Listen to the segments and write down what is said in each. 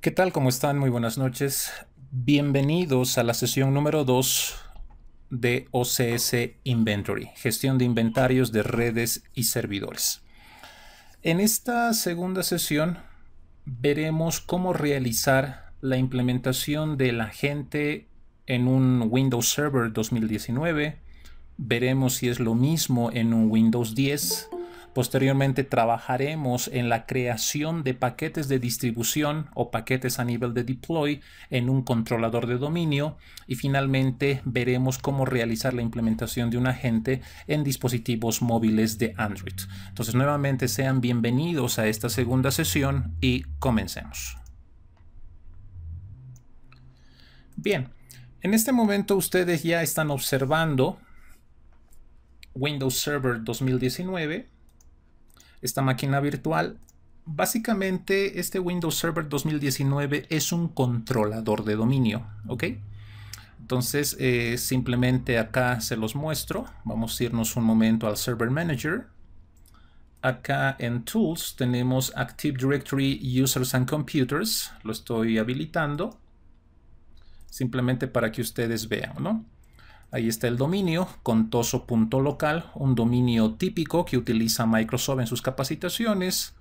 ¿Qué tal? ¿Cómo están? Muy buenas noches. Bienvenidos a la sesión número 2 de OCS Inventory, gestión de inventarios de redes y servidores. En esta segunda sesión veremos cómo realizar la implementación del agente en un Windows Server 2019. Veremos si es lo mismo en un Windows 10 Posteriormente trabajaremos en la creación de paquetes de distribución o paquetes a nivel de deploy en un controlador de dominio y finalmente veremos cómo realizar la implementación de un agente en dispositivos móviles de Android. Entonces nuevamente sean bienvenidos a esta segunda sesión y comencemos. Bien, en este momento ustedes ya están observando Windows Server 2019 esta máquina virtual. Básicamente, este Windows Server 2019 es un controlador de dominio, ¿ok? Entonces, eh, simplemente acá se los muestro. Vamos a irnos un momento al Server Manager. Acá en Tools tenemos Active Directory Users and Computers. Lo estoy habilitando simplemente para que ustedes vean, ¿no? Ahí está el dominio, contoso.local, un dominio típico que utiliza Microsoft en sus capacitaciones.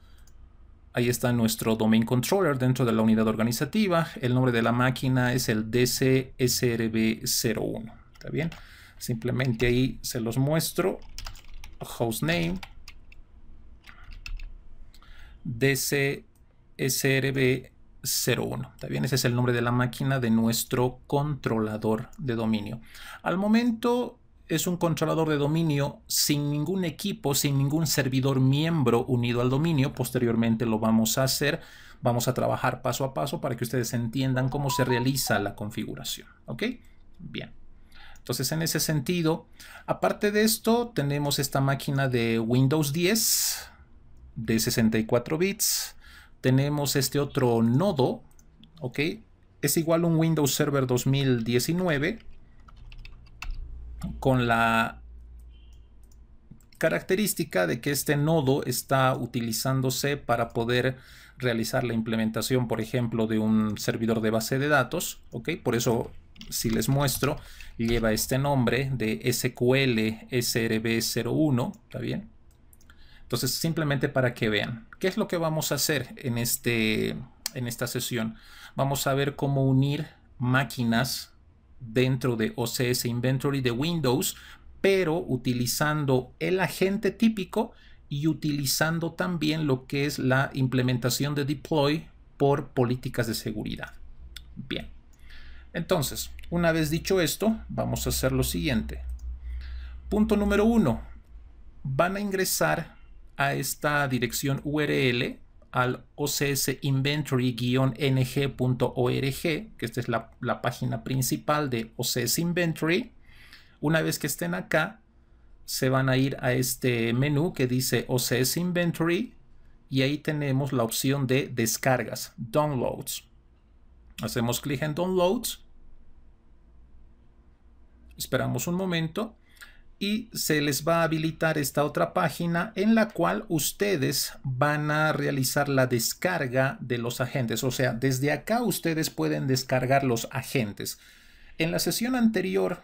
Ahí está nuestro domain controller dentro de la unidad organizativa. El nombre de la máquina es el DCSRB01. ¿Está bien? Simplemente ahí se los muestro. Hostname. DCSRB01. 01. Bien? Ese es el nombre de la máquina de nuestro controlador de dominio. Al momento es un controlador de dominio sin ningún equipo, sin ningún servidor miembro unido al dominio. Posteriormente lo vamos a hacer. Vamos a trabajar paso a paso para que ustedes entiendan cómo se realiza la configuración. ¿Ok? Bien. Entonces, en ese sentido, aparte de esto, tenemos esta máquina de Windows 10 de 64 bits tenemos este otro nodo, ¿ok? Es igual a un Windows Server 2019 con la característica de que este nodo está utilizándose para poder realizar la implementación, por ejemplo, de un servidor de base de datos, ¿ok? Por eso, si les muestro, lleva este nombre de SQL SRB01, ¿está bien? Entonces, simplemente para que vean, ¿qué es lo que vamos a hacer en, este, en esta sesión? Vamos a ver cómo unir máquinas dentro de OCS Inventory de Windows, pero utilizando el agente típico y utilizando también lo que es la implementación de deploy por políticas de seguridad. Bien, entonces, una vez dicho esto, vamos a hacer lo siguiente. Punto número uno, van a ingresar a esta dirección URL al ocsinventory-ng.org, que esta es la, página principal de OCS Inventory. Una vez que estén acá, se van a ir a este menú que dice OCS Inventory y ahí tenemos la opción de descargas, downloads. Hacemos clic en downloads. Esperamos un momento y se les va a habilitar esta otra página en la cual ustedes van a realizar la descarga de los agentes. O sea, desde acá ustedes pueden descargar los agentes. En la sesión anterior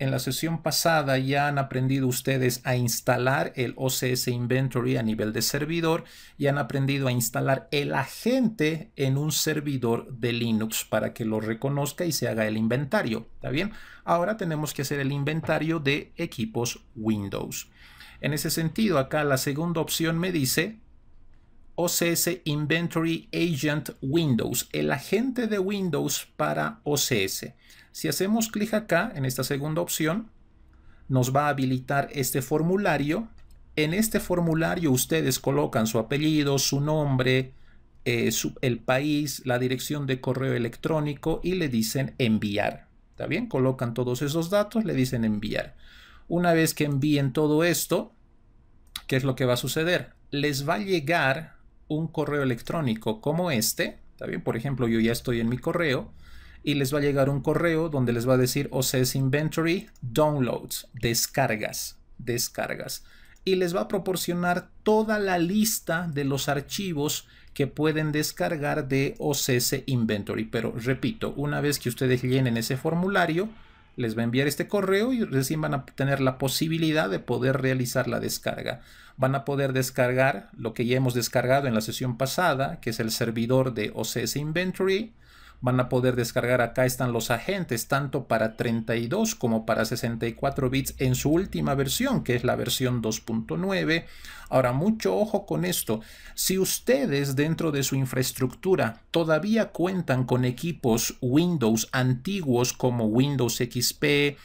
en la sesión pasada ya han aprendido ustedes a instalar el OCS Inventory a nivel de servidor y han aprendido a instalar el agente en un servidor de Linux para que lo reconozca y se haga el inventario. ¿Está bien? Ahora tenemos que hacer el inventario de equipos Windows. En ese sentido, acá la segunda opción me dice OCS Inventory Agent Windows, el agente de Windows para OCS. Si hacemos clic acá en esta segunda opción, nos va a habilitar este formulario. En este formulario ustedes colocan su apellido, su nombre, eh, el país, la dirección de correo electrónico y le dicen enviar. ¿Está bien? Colocan todos esos datos, le dicen enviar. Una vez que envíen todo esto, ¿qué es lo que va a suceder? Les va a llegar un correo electrónico como este, también Por ejemplo, yo ya estoy en mi correo y les va a llegar un correo donde les va a decir OCS oh, Inventory Downloads, descargas, descargas. Y les va a proporcionar toda la lista de los archivos que pueden descargar de OCS oh, Inventory. Pero repito, una vez que ustedes llenen ese formulario, les va a enviar este correo y recién van a tener la posibilidad de poder realizar la descarga. Van a poder descargar lo que ya hemos descargado en la sesión pasada, que es el servidor de OCS Inventory, van a poder descargar. Acá están los agentes, tanto para 32 como para 64 bits en su última versión, que es la versión 2.9. Ahora, mucho ojo con esto. Si ustedes dentro de su infraestructura todavía cuentan con equipos Windows antiguos como Windows XP,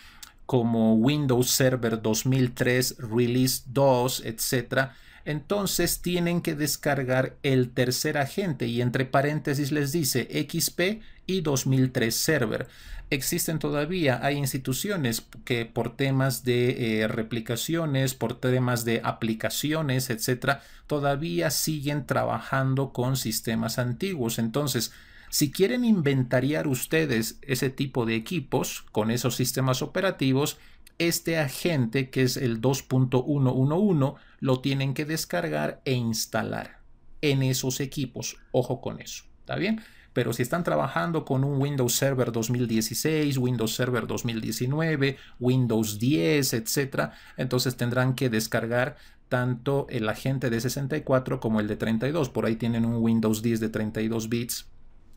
como Windows Server 2003, Release 2, etcétera, entonces tienen que descargar el tercer agente y entre paréntesis les dice XP y 2003 server. Existen todavía, hay instituciones que por temas de eh, replicaciones, por temas de aplicaciones, etcétera, todavía siguen trabajando con sistemas antiguos. Entonces, si quieren inventariar ustedes ese tipo de equipos con esos sistemas operativos, este agente que es el 2.111 lo tienen que descargar e instalar en esos equipos. Ojo con eso, ¿está bien? Pero si están trabajando con un Windows Server 2016, Windows Server 2019, Windows 10, etc., entonces tendrán que descargar tanto el agente de 64 como el de 32. Por ahí tienen un Windows 10 de 32 bits.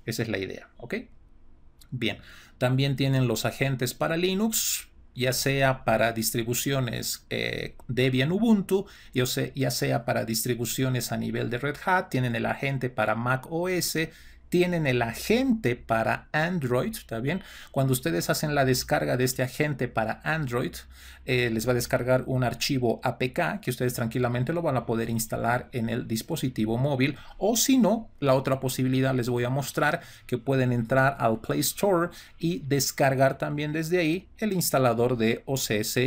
Esa es la idea, ¿ok? Bien, también tienen los agentes para Linux, ya sea para distribuciones eh, Debian Ubuntu, ya sea para distribuciones a nivel de Red Hat, tienen el agente para Mac OS, tienen el agente para Android, ¿está bien? Cuando ustedes hacen la descarga de este agente para Android, eh, les va a descargar un archivo APK que ustedes tranquilamente lo van a poder instalar en el dispositivo móvil o si no, la otra posibilidad les voy a mostrar que pueden entrar al Play Store y descargar también desde ahí el instalador de OCS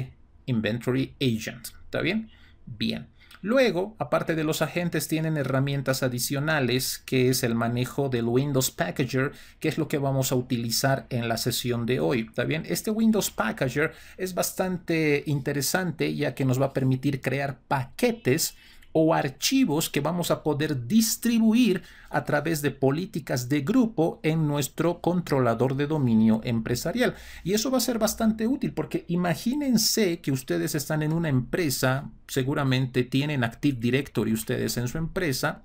Inventory Agent, ¿está bien? Bien. Luego, aparte de los agentes, tienen herramientas adicionales, que es el manejo del Windows Packager, que es lo que vamos a utilizar en la sesión de hoy. ¿Está Este Windows Packager es bastante interesante, ya que nos va a permitir crear paquetes o archivos que vamos a poder distribuir a través de políticas de grupo en nuestro controlador de dominio empresarial. Y eso va a ser bastante útil porque imagínense que ustedes están en una empresa, seguramente tienen Active Directory ustedes en su empresa,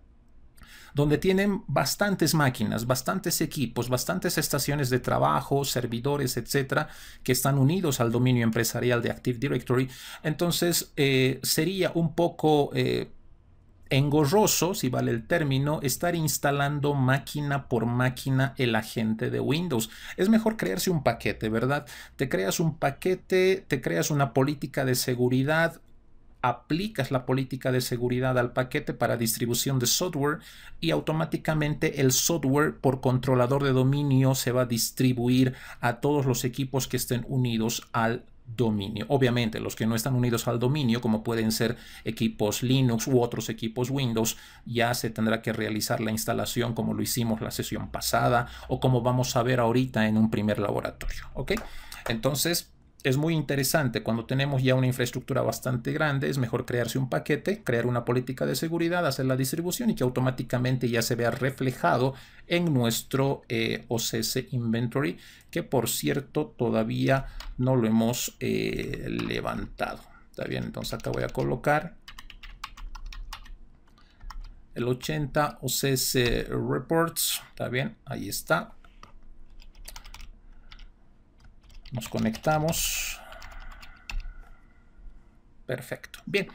donde tienen bastantes máquinas, bastantes equipos, bastantes estaciones de trabajo, servidores, etcétera, que están unidos al dominio empresarial de Active Directory. Entonces, eh, sería un poco eh, engorroso, si vale el término, estar instalando máquina por máquina el agente de Windows. Es mejor crearse un paquete, ¿verdad? Te creas un paquete, te creas una política de seguridad, aplicas la política de seguridad al paquete para distribución de software y automáticamente el software por controlador de dominio se va a distribuir a todos los equipos que estén unidos al dominio. Obviamente, los que no están unidos al dominio, como pueden ser equipos Linux u otros equipos Windows, ya se tendrá que realizar la instalación como lo hicimos la sesión pasada o como vamos a ver ahorita en un primer laboratorio. ¿Ok? Entonces, es muy interesante. Cuando tenemos ya una infraestructura bastante grande, es mejor crearse un paquete, crear una política de seguridad, hacer la distribución y que automáticamente ya se vea reflejado en nuestro eh, OCS Inventory, que por cierto todavía no lo hemos eh, levantado. Está bien, entonces acá voy a colocar el 80 OCS Reports. Está bien, ahí está. Nos conectamos. Perfecto. Bien,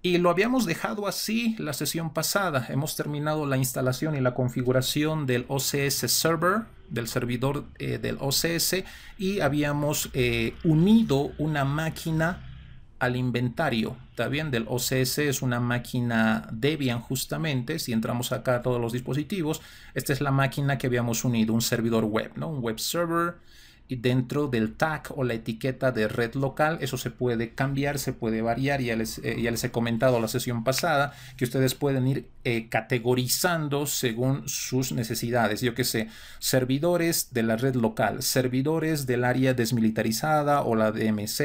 y lo habíamos dejado así la sesión pasada. Hemos terminado la instalación y la configuración del OCS Server, del servidor eh, del OCS, y habíamos eh, unido una máquina al inventario, ¿está bien? Del OCS es una máquina Debian justamente, si entramos acá a todos los dispositivos, esta es la máquina que habíamos unido, un servidor web, ¿no? Un web server, dentro del tag o la etiqueta de red local. Eso se puede cambiar, se puede variar. Ya les, eh, ya les he comentado la sesión pasada que ustedes pueden ir eh, categorizando según sus necesidades. Yo que sé, servidores de la red local, servidores del área desmilitarizada o la DMZ,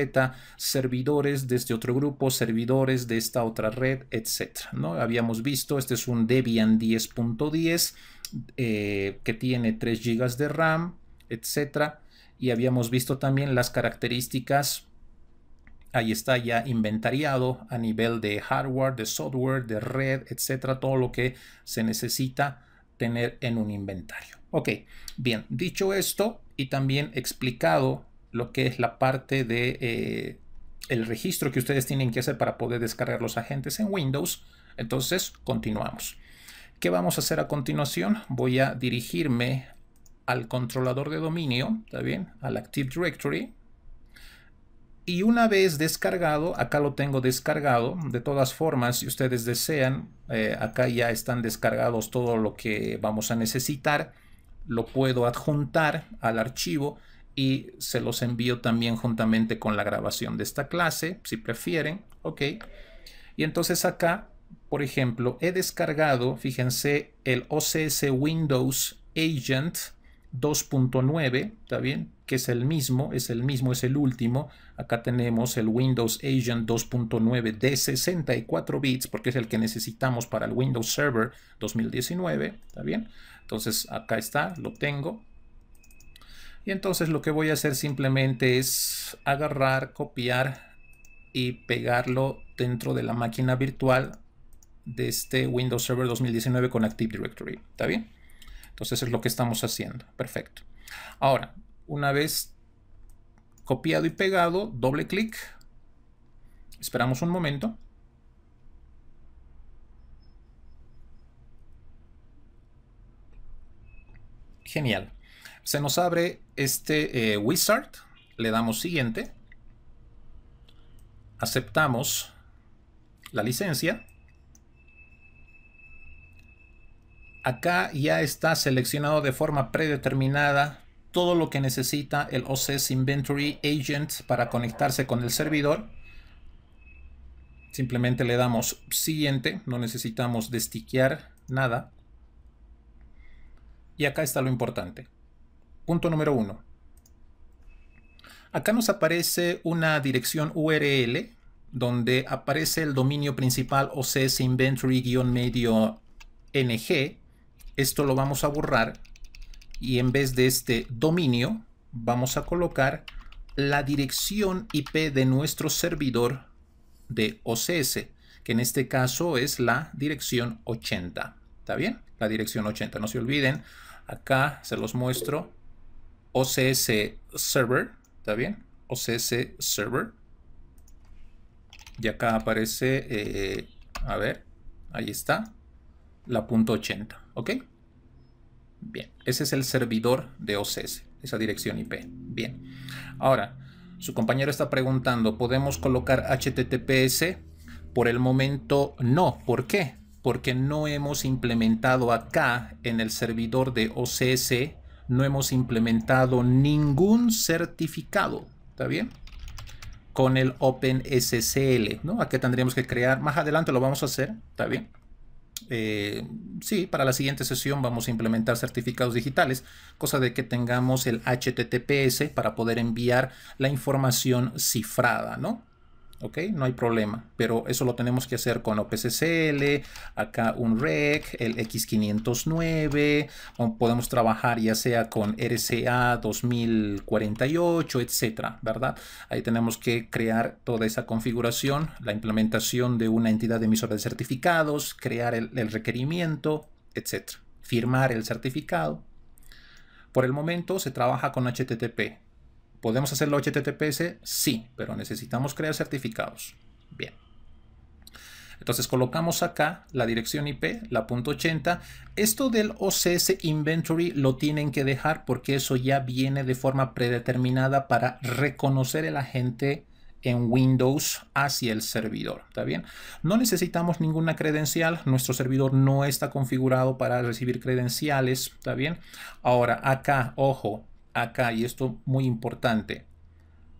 servidores de este otro grupo, servidores de esta otra red, etcétera. ¿no? Habíamos visto, este es un Debian 10.10 eh, que tiene 3 GB de RAM, etcétera y habíamos visto también las características. Ahí está ya inventariado a nivel de hardware, de software, de red, etcétera, todo lo que se necesita tener en un inventario. Ok, bien, dicho esto y también explicado lo que es la parte de eh, el registro que ustedes tienen que hacer para poder descargar los agentes en Windows, entonces continuamos. ¿Qué vamos a hacer a continuación? Voy a dirigirme al controlador de dominio, ¿está bien? Al Active Directory. Y una vez descargado, acá lo tengo descargado. De todas formas, si ustedes desean, eh, acá ya están descargados todo lo que vamos a necesitar. Lo puedo adjuntar al archivo y se los envío también juntamente con la grabación de esta clase, si prefieren. Ok. Y entonces acá, por ejemplo, he descargado, fíjense, el OCS Windows Agent 2.9, ¿está bien? Que es el mismo, es el mismo, es el último. Acá tenemos el Windows Agent 2.9 de 64 bits, porque es el que necesitamos para el Windows Server 2019, ¿está bien? Entonces acá está, lo tengo. Y entonces lo que voy a hacer simplemente es agarrar, copiar y pegarlo dentro de la máquina virtual de este Windows Server 2019 con Active Directory, ¿está bien? Entonces es lo que estamos haciendo. Perfecto. Ahora, una vez copiado y pegado, doble clic. Esperamos un momento. Genial. Se nos abre este eh, wizard. Le damos siguiente. Aceptamos la licencia. Acá ya está seleccionado de forma predeterminada todo lo que necesita el OCS Inventory Agent para conectarse con el servidor. Simplemente le damos siguiente, no necesitamos destiquear nada. Y acá está lo importante. Punto número uno. Acá nos aparece una dirección URL donde aparece el dominio principal OCS Inventory-medio NG esto lo vamos a borrar y en vez de este dominio vamos a colocar la dirección IP de nuestro servidor de OCS, que en este caso es la dirección 80. ¿Está bien? La dirección 80. No se olviden, acá se los muestro OCS Server. ¿Está bien? OCS Server. Y acá aparece, eh, a ver, ahí está, la punto .80, ¿ok? Bien, ese es el servidor de OCS, esa dirección IP. Bien, ahora, su compañero está preguntando, ¿podemos colocar HTTPS? Por el momento no, ¿por qué? Porque no hemos implementado acá en el servidor de OCS, no hemos implementado ningún certificado, ¿está bien? Con el OpenSSL, ¿no? Aquí tendríamos que crear, más adelante lo vamos a hacer, ¿está bien? Eh, sí, para la siguiente sesión vamos a implementar certificados digitales, cosa de que tengamos el HTTPS para poder enviar la información cifrada, ¿no? ¿ok? No hay problema, pero eso lo tenemos que hacer con OPCCL, acá un REC, el X509, podemos trabajar ya sea con RCA 2048, etcétera, ¿verdad? Ahí tenemos que crear toda esa configuración, la implementación de una entidad de emisora de certificados, crear el, el requerimiento, etcétera, firmar el certificado. Por el momento se trabaja con HTTP, ¿Podemos hacerlo HTTPS? Sí, pero necesitamos crear certificados. Bien. Entonces colocamos acá la dirección IP, la .80. Esto del OCS Inventory lo tienen que dejar porque eso ya viene de forma predeterminada para reconocer el agente en Windows hacia el servidor, ¿está bien? No necesitamos ninguna credencial, nuestro servidor no está configurado para recibir credenciales, ¿está bien? Ahora acá, ojo, acá, y esto muy importante,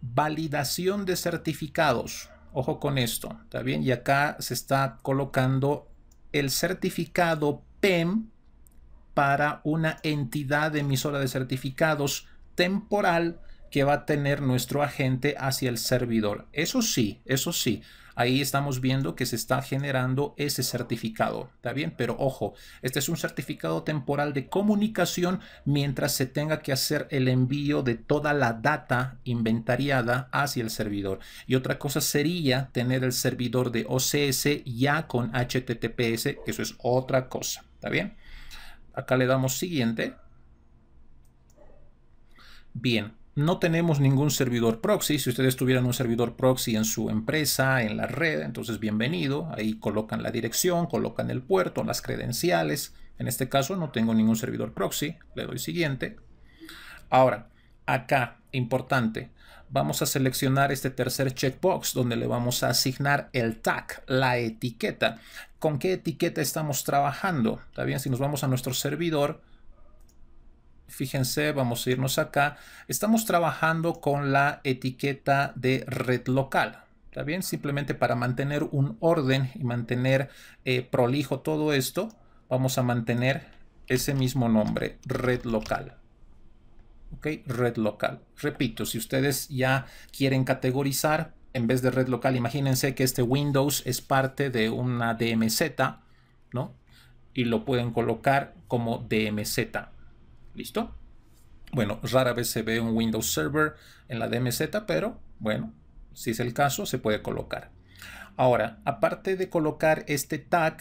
validación de certificados. Ojo con esto, ¿está bien? Y acá se está colocando el certificado PEM para una entidad emisora de certificados temporal que va a tener nuestro agente hacia el servidor. Eso sí, eso sí, ahí estamos viendo que se está generando ese certificado, ¿está bien? Pero ojo, este es un certificado temporal de comunicación mientras se tenga que hacer el envío de toda la data inventariada hacia el servidor. Y otra cosa sería tener el servidor de OCS ya con HTTPS, que eso es otra cosa, ¿está bien? Acá le damos siguiente. Bien, no tenemos ningún servidor proxy. Si ustedes tuvieran un servidor proxy en su empresa, en la red, entonces bienvenido. Ahí colocan la dirección, colocan el puerto, las credenciales. En este caso no tengo ningún servidor proxy. Le doy siguiente. Ahora, acá, importante, vamos a seleccionar este tercer checkbox donde le vamos a asignar el tag, la etiqueta. ¿Con qué etiqueta estamos trabajando? Está bien, si nos vamos a nuestro servidor, fíjense, vamos a irnos acá. Estamos trabajando con la etiqueta de red local. ¿Está bien? Simplemente para mantener un orden y mantener eh, prolijo todo esto, vamos a mantener ese mismo nombre, red local. ¿Ok? Red local. Repito, si ustedes ya quieren categorizar, en vez de red local, imagínense que este Windows es parte de una DMZ, ¿no? Y lo pueden colocar como DMZ ¿Listo? Bueno, rara vez se ve un Windows Server en la DMZ, pero bueno, si es el caso, se puede colocar. Ahora, aparte de colocar este tag,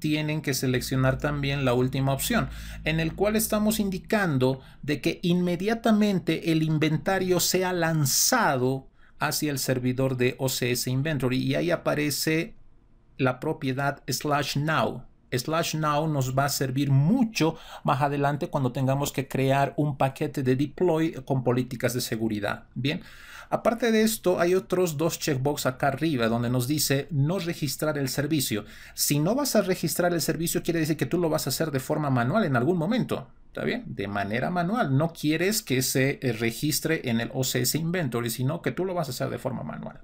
tienen que seleccionar también la última opción, en el cual estamos indicando de que inmediatamente el inventario sea lanzado hacia el servidor de OCS Inventory y ahí aparece la propiedad slash now, slash now nos va a servir mucho más adelante cuando tengamos que crear un paquete de deploy con políticas de seguridad. Bien. Aparte de esto, hay otros dos checkbox acá arriba donde nos dice no registrar el servicio. Si no vas a registrar el servicio, quiere decir que tú lo vas a hacer de forma manual en algún momento. ¿Está bien? De manera manual. No quieres que se eh, registre en el OCS Inventory, sino que tú lo vas a hacer de forma manual.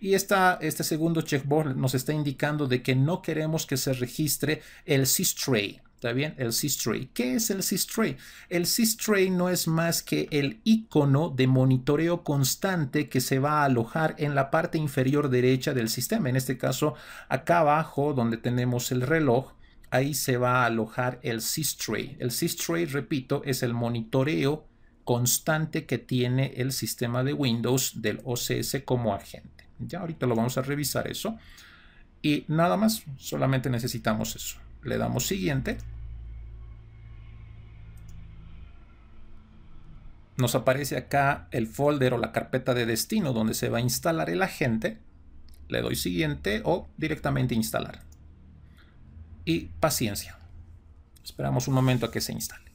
Y este segundo checkbox nos está indicando de que no queremos que se registre el SysTray ¿Está bien? El SysTray. ¿Qué es el SysTray? El SysTray no es más que el icono de monitoreo constante que se va a alojar en la parte inferior derecha del sistema. En este caso, acá abajo, donde tenemos el reloj, ahí se va a alojar el SysTray. El SysTray, repito, es el monitoreo constante que tiene el sistema de Windows del OCS como agente. Ya ahorita lo vamos a revisar eso. Y nada más, solamente necesitamos eso. Le damos siguiente. Nos aparece acá el folder o la carpeta de destino donde se va a instalar el agente. Le doy siguiente o directamente instalar. Y paciencia. Esperamos un momento a que se instale.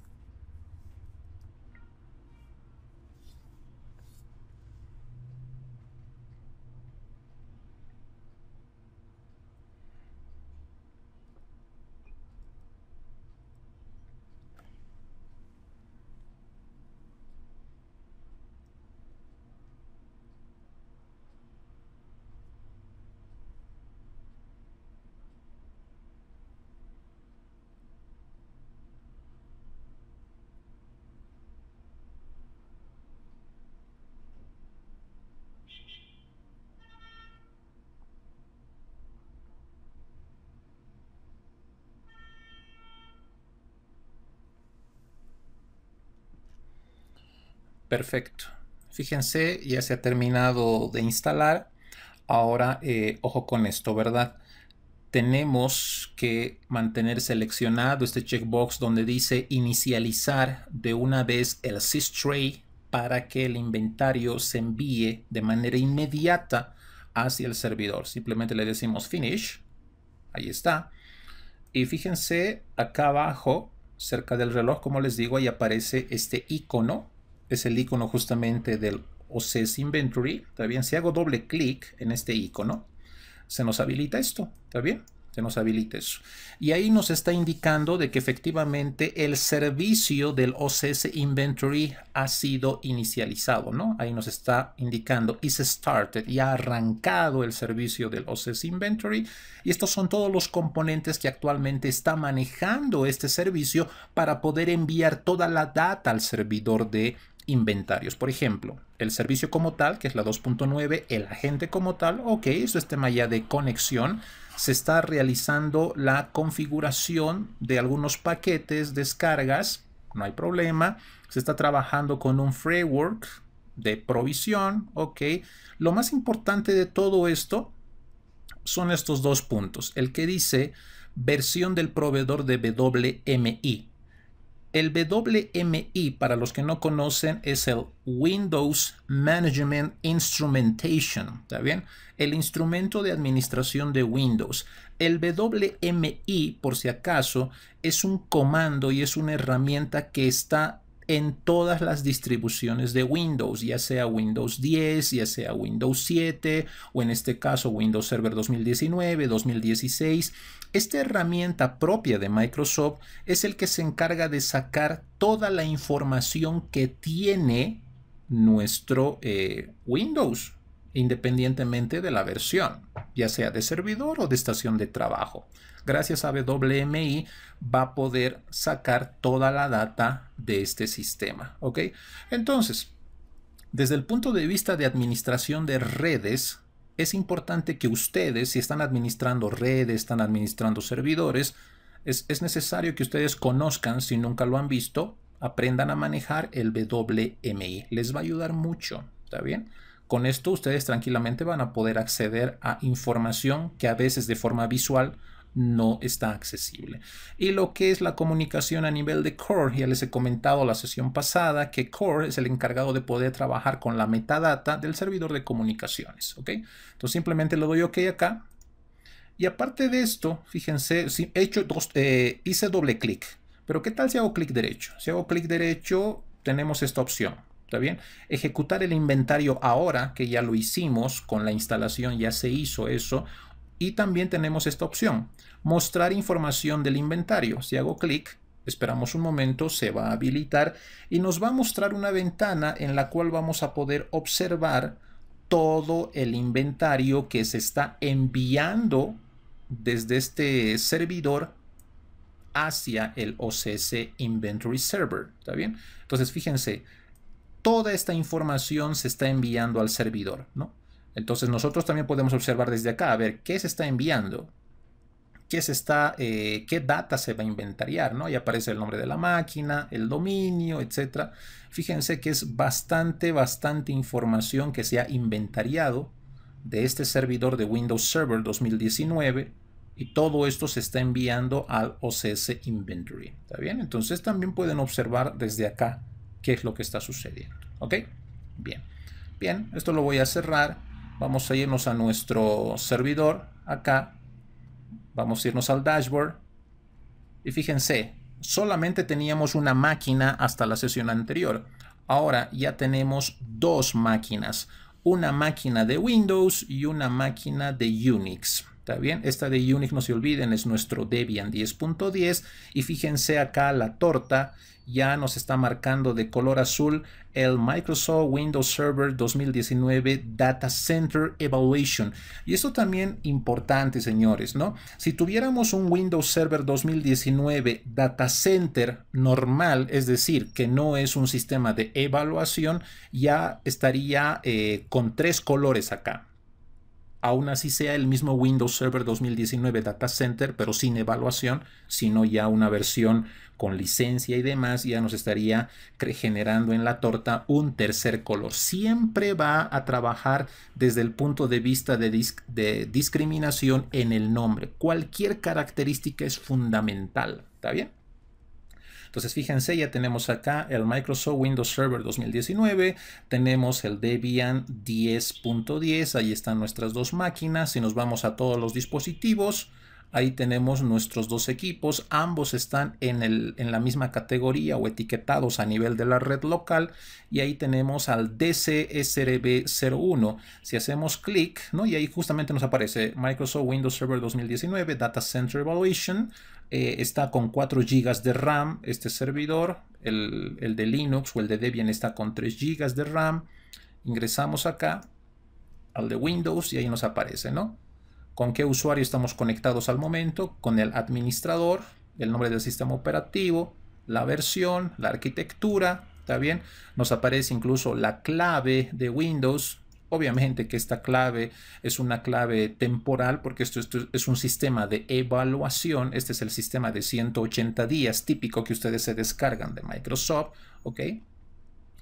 Perfecto. Fíjense, ya se ha terminado de instalar. Ahora, eh, ojo con esto, ¿verdad? Tenemos que mantener seleccionado este checkbox donde dice inicializar de una vez el tray para que el inventario se envíe de manera inmediata hacia el servidor. Simplemente le decimos finish. Ahí está. Y fíjense acá abajo, cerca del reloj, como les digo, ahí aparece este icono es el icono justamente del OCS Inventory. ¿Está bien? Si hago doble clic en este icono, se nos habilita esto. ¿Está bien? Se nos habilita eso. Y ahí nos está indicando de que efectivamente el servicio del OCS Inventory ha sido inicializado, ¿no? Ahí nos está indicando is started y ha arrancado el servicio del OCS Inventory. Y estos son todos los componentes que actualmente está manejando este servicio para poder enviar toda la data al servidor de inventarios. Por ejemplo, el servicio como tal, que es la 2.9, el agente como tal, ok, eso es tema ya de conexión. Se está realizando la configuración de algunos paquetes, descargas, no hay problema. Se está trabajando con un framework de provisión, ok. Lo más importante de todo esto son estos dos puntos. El que dice versión del proveedor de WMI. El WMI, para los que no conocen, es el Windows Management Instrumentation, ¿está bien? El instrumento de administración de Windows. El WMI, por si acaso, es un comando y es una herramienta que está en todas las distribuciones de Windows, ya sea Windows 10, ya sea Windows 7 o en este caso Windows Server 2019, 2016. Esta herramienta propia de Microsoft es el que se encarga de sacar toda la información que tiene nuestro eh, Windows, independientemente de la versión, ya sea de servidor o de estación de trabajo. Gracias a WMI va a poder sacar toda la data de este sistema. ¿ok? Entonces, desde el punto de vista de administración de redes, es importante que ustedes, si están administrando redes, están administrando servidores, es, necesario que ustedes conozcan, si nunca lo han visto, aprendan a manejar el WMI. Les va a ayudar mucho, ¿está bien? Con esto ustedes tranquilamente van a poder acceder a información que a veces de forma visual no está accesible. Y lo que es la comunicación a nivel de Core, ya les he comentado la sesión pasada que Core es el encargado de poder trabajar con la metadata del servidor de comunicaciones. ¿ok? Entonces simplemente le doy OK acá. Y aparte de esto, fíjense, si he hecho eh, hice doble clic. Pero ¿qué tal si hago clic derecho? Si hago clic derecho, tenemos esta opción. ¿Está bien? Ejecutar el inventario ahora, que ya lo hicimos con la instalación, ya se hizo eso. Y también tenemos esta opción, mostrar información del inventario. Si hago clic, esperamos un momento, se va a habilitar y nos va a mostrar una ventana en la cual vamos a poder observar todo el inventario que se está enviando desde este servidor hacia el OCS Inventory Server. ¿Está bien? Entonces, fíjense, toda esta información se está enviando al servidor, ¿no? Entonces nosotros también podemos observar desde acá, a ver qué se está enviando, qué, se está, eh, qué data se va a inventariar, ¿no? Y aparece el nombre de la máquina, el dominio, etc. Fíjense que es bastante, bastante información que se ha inventariado de este servidor de Windows Server 2019 y todo esto se está enviando al OCS Inventory, ¿está bien? Entonces también pueden observar desde acá qué es lo que está sucediendo, ¿ok? Bien, bien, esto lo voy a cerrar. Vamos a irnos a nuestro servidor acá. Vamos a irnos al dashboard. Y fíjense, solamente teníamos una máquina hasta la sesión anterior. Ahora ya tenemos dos máquinas. Una máquina de Windows y una máquina de Unix. ¿Está bien? Esta de Unix, no se olviden, es nuestro Debian 10.10. Y fíjense acá la torta ya nos está marcando de color azul el Microsoft Windows Server 2019 Data Center Evaluation. Y esto también importante, señores, ¿no? Si tuviéramos un Windows Server 2019 Data Center normal, es decir, que no es un sistema de evaluación, ya estaría eh, con tres colores acá aún así sea el mismo Windows Server 2019 Data Center, pero sin evaluación, sino ya una versión con licencia y demás, ya nos estaría generando en la torta un tercer color. Siempre va a trabajar desde el punto de vista de, discriminación en el nombre. Cualquier característica es fundamental, ¿está bien? Entonces, fíjense, ya tenemos acá el Microsoft Windows Server 2019, tenemos el Debian 10.10, ahí están nuestras dos máquinas, si nos vamos a todos los dispositivos, Ahí tenemos nuestros dos equipos, ambos están en, la misma categoría o etiquetados a nivel de la red local y ahí tenemos al DCSRB01. Si hacemos clic, y ahí justamente nos aparece Microsoft Windows Server 2019 Data Center Evaluation, eh, está con 4 GB de RAM este servidor. El, el, de Linux o el de Debian está con 3 GB de RAM. Ingresamos acá al de Windows y ahí nos aparece, ¿no? Con qué usuario estamos conectados al momento, con el administrador, el nombre del sistema operativo, la versión, la arquitectura, ¿está bien? Nos aparece incluso la clave de Windows, Obviamente que esta clave es una clave temporal porque esto, es un sistema de evaluación. Este es el sistema de 180 días típico que ustedes se descargan de Microsoft. ¿Ok?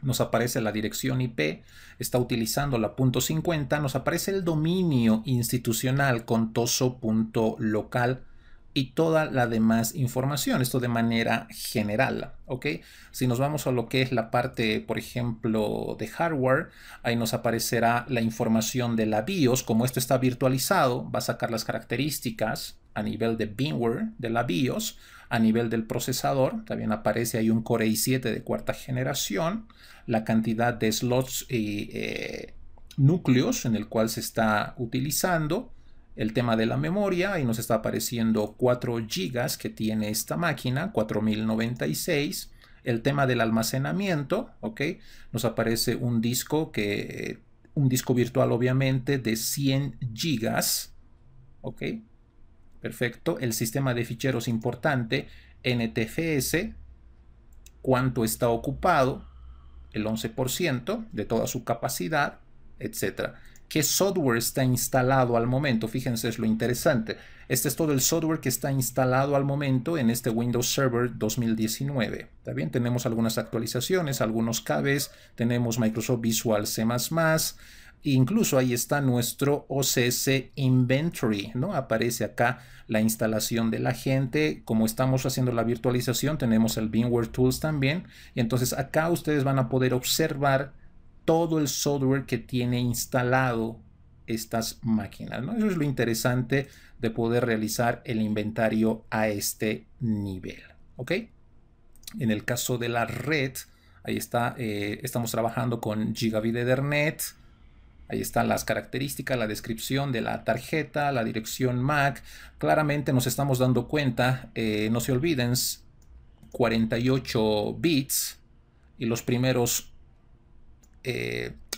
Nos aparece la dirección IP, está utilizando la .50, nos aparece el dominio institucional contoso.local y toda la demás información, esto de manera general, ¿ok? Si nos vamos a lo que es la parte, por ejemplo, de hardware, ahí nos aparecerá la información de la BIOS, como esto está virtualizado, va a sacar las características a nivel de binware de la BIOS, a nivel del procesador, también aparece ahí un Core i7 de cuarta generación, la cantidad de slots y eh, núcleos en el cual se está utilizando, el tema de la memoria y nos está apareciendo 4 GB que tiene esta máquina, 4096. El tema del almacenamiento, ok, nos aparece un disco que, un disco virtual obviamente de 100 GB, ok, perfecto. El sistema de ficheros importante, NTFS, cuánto está ocupado, el 11% de toda su capacidad, etcétera qué software está instalado al momento. Fíjense, es lo interesante. Este es todo el software que está instalado al momento en este Windows Server 2019. También Tenemos algunas actualizaciones, algunos cabes, tenemos Microsoft Visual C++, Incluso ahí está nuestro OCS Inventory, ¿no? Aparece acá la instalación de la gente. Como estamos haciendo la virtualización, tenemos el VMware Tools también. Y entonces acá ustedes van a poder observar todo el software que tiene instalado estas máquinas. Eso es lo interesante de poder realizar el inventario a este nivel. ¿ok? En el caso de la red, ahí está, eh, estamos trabajando con Gigabit Ethernet. Ahí están las características, la descripción de la tarjeta, la dirección MAC. Claramente nos estamos dando cuenta, eh, no se olviden, 48 bits y los primeros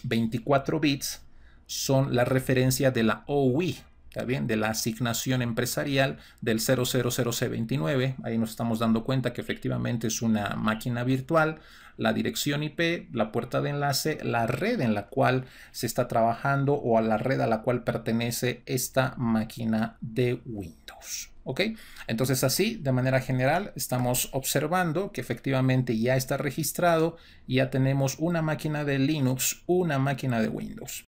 24 eh, bits son la referencia de la OUI, ¿está bien? De la asignación empresarial del 000C29. Ahí nos estamos dando cuenta que efectivamente es una máquina virtual, la dirección IP, la puerta de enlace, la red en la cual se está trabajando o a la red a la cual pertenece esta máquina de Windows. ¿ok? Entonces así, de manera general, estamos observando que efectivamente ya está registrado, ya tenemos una máquina de Linux, una máquina de Windows.